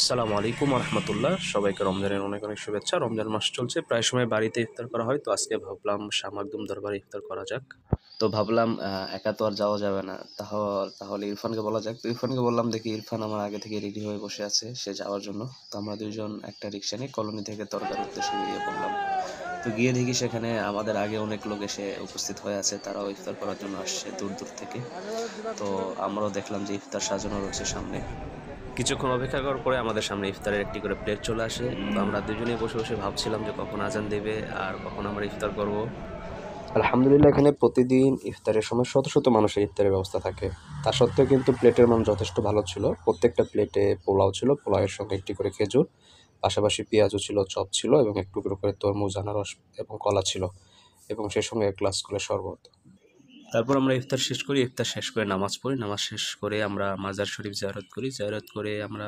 আসসালামু আলাইকুম রহমতুল্লাহ সবাইকে রমজানের অনেক অনেক শুভেচ্ছা রমজান মাস চলছে প্রায় সময় বাড়িতে ইফতার করা হয় তো আজকে ভাবলাম শামাকদুম দরবারে ইফতার করা যাক তো ভাবলাম একা তো আর যাওয়া যাবে না তাহলে ইরফানকে বলা যাক তো ইরফানকে বললাম দেখি ইরফান আমার আগে থেকে রেডি হয়ে বসে আছে সে যাওয়ার জন্য তো আমরা দুজন একটা রিক্সা নিয়ে কলোনি থেকে তরকারি উদ্দেশ্যে গিয়ে বললাম তো গিয়ে দেখি সেখানে আমাদের আগে অনেক লোক এসে উপস্থিত হয়ে আছে তারাও ইফতার করার জন্য আসছে দূর দূর থেকে তো আমরাও দেখলাম যে ইফতার সাজানো রয়েছে সামনে কিছুক্ষণ অপেক্ষা করার পরে আমাদের সামনে ইফতারের একটি করে প্লেট চলে আসে তো আমরা দুজনে বসে বসে ভাবছিলাম যে কখন আজান দেবে আর কখন আমরা ইফতার করব আলহামদুলিল্লাহ এখানে প্রতিদিন ইফতারের সময় শত শত মানুষের ইফতারের ব্যবস্থা থাকে তা সত্ত্বেও কিন্তু প্লেটের মান যথেষ্ট ভালো ছিল প্রত্যেকটা প্লেটে পোলাও ছিল পোলাওয়ের সঙ্গে একটি করে খেজুর পাশাপাশি পেঁয়াজও ছিল চপ ছিল এবং একটু করে তরমুজ আনারস এবং কলা ছিল এবং সেই সঙ্গে এক গ্লাস করে শরবত তারপর আমরা ইফতার শেষ করি ইফতার শেষ করে নামাজ পড়ি নামাজ শেষ করে আমরা মাজার শরীফ জায়রত করি জায়রত করে আমরা